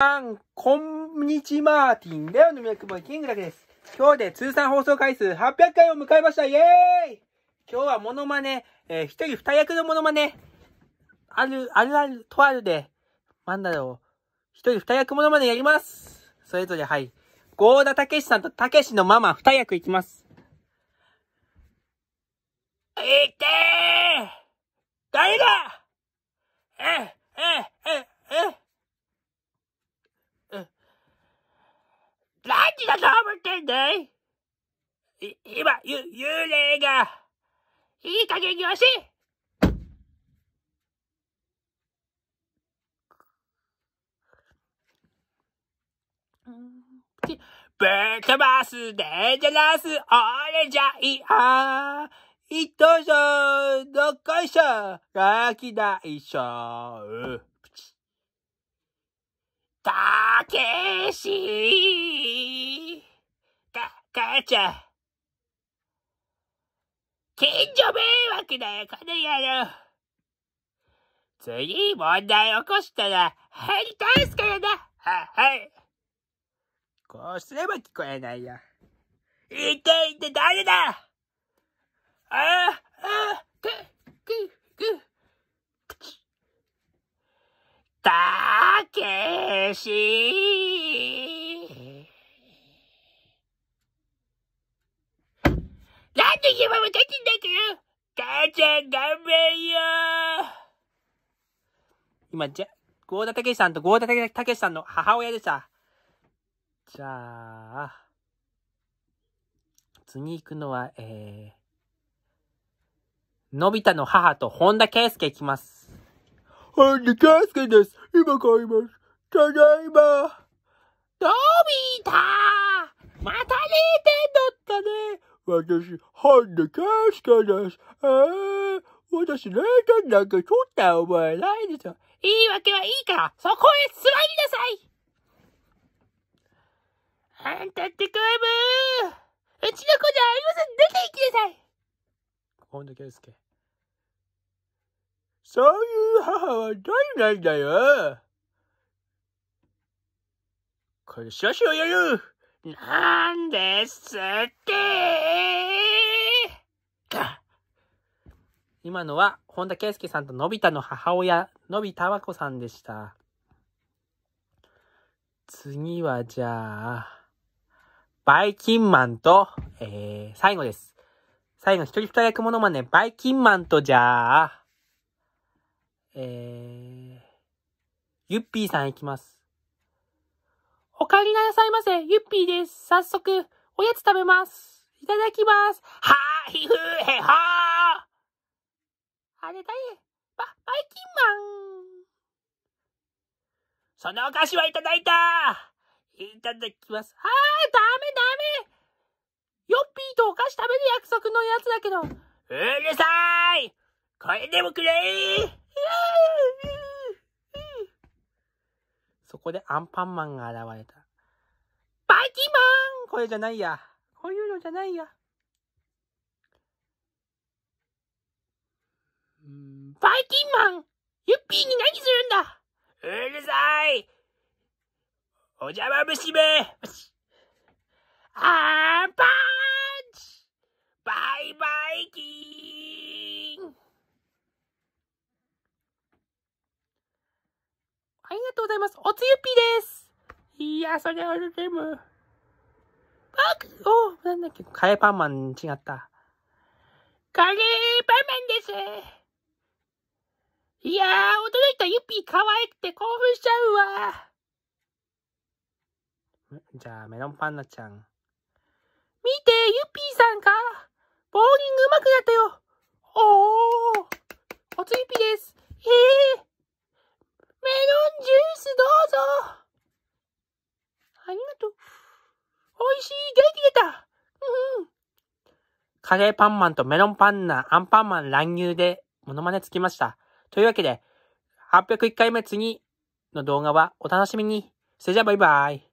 さん、こんにちは、ティンだよ、飲み役もキングラです。今日で通算放送回数800回を迎えましたイエーイ今日はモノマネ、えー、一人二役のモノマネ、ある、あるある、とあるで、なんだろう、一人二役モノマネやりますそれぞれ、はい。ゴーダたけしさんとたけしのママ二役いきます。いってー誰がえゆ、幽霊が、いい加減に教えぶっ飛ばす、デンジャラス、俺じゃいや。一等賞、どっこいしょ、ガキ大賞。たけし、か、かえちゃん。近所迷惑だよ、この野郎。次問題起こしたら、入り返すからな。はい、はい。こうすれば聞こえないよ。いていて誰だああ、ああ、く、く、く。たけしなんで今も立つんだとよ母ちゃん頑張れよ今じゃ、ゴーダたけしさんとゴーダたけしさんの母親でさ。じゃあ、次行くのは、えー、のび太の母と本田圭介行きます。本田圭介です。今買います。ただいま。のび太また0点取ったね私、本でキャスカです。えー、私、なんか取った覚えないで言い訳はいいから、そこへ座りなさいあんたってクラブうちの子じゃありません出て行きなさいそういう母は誰なんだよこれ、少々やるなんですって今のは、本田圭佑さんとのび太の母親、のびたわこさんでした。次は、じゃあ、バイキンマンと、えー、最後です。最後、一人二役モノマネ、バイキンマンと、じゃあ、えー、ゆっぴーさんいきます。お帰りなさいませ。ゆっぴーです。早速、おやつ食べます。いただきます。はーひふーへほー。あれだい。ば、ばいきんまん。そのお菓子はいただいた。いただきます。あー、ダメダメ。ヨッピーとお菓子食べる約束のやつだけど。うるさい。これでもくれー。こでアンパンマンが現れた。バイキンマンこれじゃないや。こういうのじゃないや。バイキンマンユッピーに何するんだうるさいお邪魔虫めアンパンとうございます。おつゆぴです。いや、それはでも。あ、お、なんだっけ、カレーパンマン違った。カレーパンマンです。いやー、驚いたゆぴ可愛くて興奮しちゃうわ。じゃあ、メロンパンナちゃん。見て、ゆぴーさんかボーリング上手くなったよ。おー、おつゆぴです。へえー。ロンジュースどうぞありがとう。美味しい元気出たうん。カレーパンマンとメロンパンナ、アンパンマン乱入で、モノマネつきました。というわけで、801回目次の動画はお楽しみに。それじゃあバイバイ。